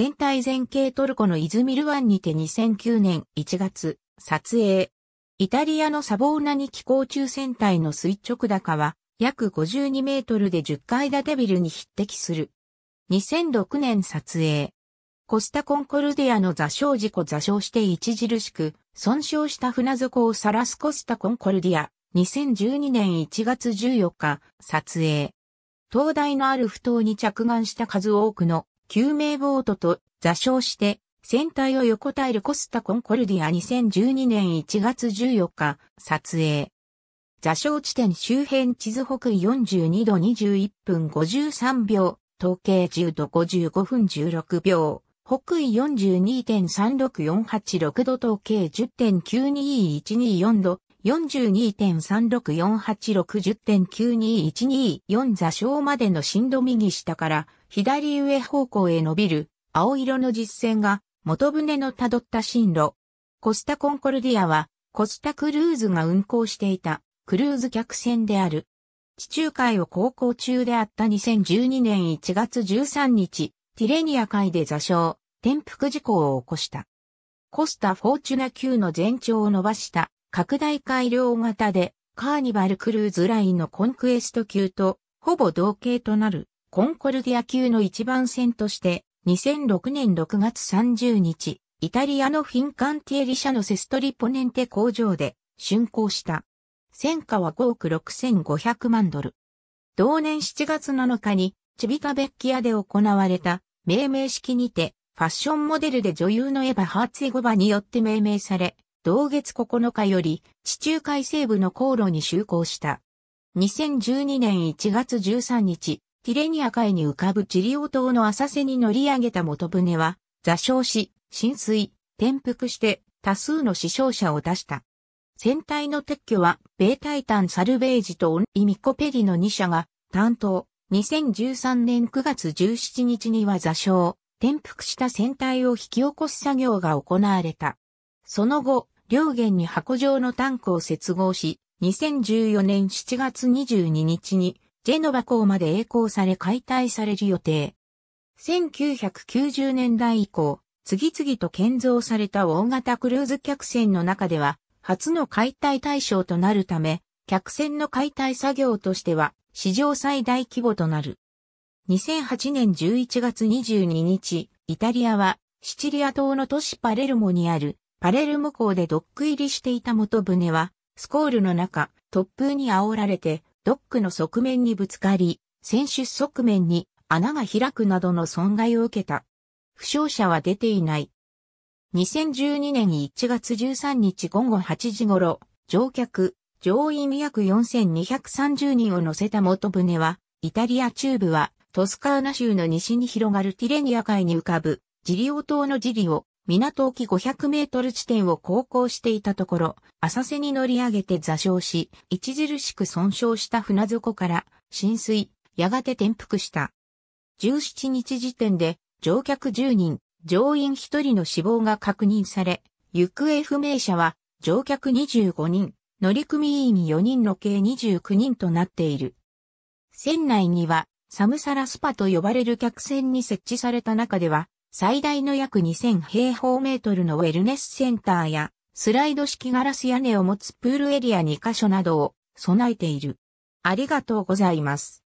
全体前景トルコのイズミル湾にて2009年1月、撮影。イタリアのサボーナに寄港中船体の垂直高は約52メートルで10階建てビルに匹敵する。2006年撮影。コスタコンコルディアの座礁事故座礁して著しく損傷した船底をさらすコスタコンコルディア。2012年1月14日、撮影。灯台のある埠頭に着岸した数多くの救命ボートと座礁して、船体を横たえるコスタ・コンコルディア2012年1月14日、撮影。座礁地点周辺地図北緯42度21分53秒、統計10度55分16秒、北緯42.36486度統計10.921224度、42.364860.92124座礁までの震度右下から左上方向へ伸びる青色の実線が元船の辿った進路。コスタコンコルディアはコスタクルーズが運航していたクルーズ客船である。地中海を航行中であった2012年1月13日、ティレニア海で座礁、転覆事故を起こした。コスタ・フォーチュナ級の全長を伸ばした拡大改良型でカーニバルクルーズラインのコンクエスト級とほぼ同型となるコンコルディア級の一番線として2006年6月30日、イタリアのフィンカンティエリ社のセストリポネンテ工場で竣工した。戦果は5億6500万ドル。同年7月7日にチビタベッキアで行われた命名式にてファッションモデルで女優のエヴァ・ハーツィゴバによって命名され、同月9日より地中海西部の航路に就航した。2012年1月13日、ティレニア海に浮かぶチリオ島の浅瀬に乗り上げた元船は座礁し、浸水、転覆して多数の死傷者を出した。船体の撤去は、米タイタン・サルベージとオンイミコペリの2社が担当。2013年9月17日には座礁、転覆した船体を引き起こす作業が行われた。その後、両舷に箱状のタンクを接合し、2014年7月22日にジェノバ港まで栄光され解体される予定。1990年代以降、次々と建造された大型クルーズ客船の中では、初の解体対象となるため、客船の解体作業としては史上最大規模となる。2008年11月22日、イタリアはシチリア島の都市パレルモにあるパレルモ港でドック入りしていた元船は、スコールの中、突風に煽られて、ドックの側面にぶつかり、船首側面に穴が開くなどの損害を受けた。負傷者は出ていない。2012年1月13日午後8時頃、乗客、乗員約4230人を乗せた元船は、イタリア中部はトスカーナ州の西に広がるティレニア海に浮かぶジリオ島のジリオ、港沖500メートル地点を航行していたところ、浅瀬に乗り上げて座礁し、著しく損傷した船底から浸水、やがて転覆した。17日時点で乗客10人、乗員1人の死亡が確認され、行方不明者は乗客25人、乗組員4人の計29人となっている。船内にはサムサラスパと呼ばれる客船に設置された中では、最大の約2000平方メートルのウェルネスセンターや、スライド式ガラス屋根を持つプールエリア2カ所などを備えている。ありがとうございます。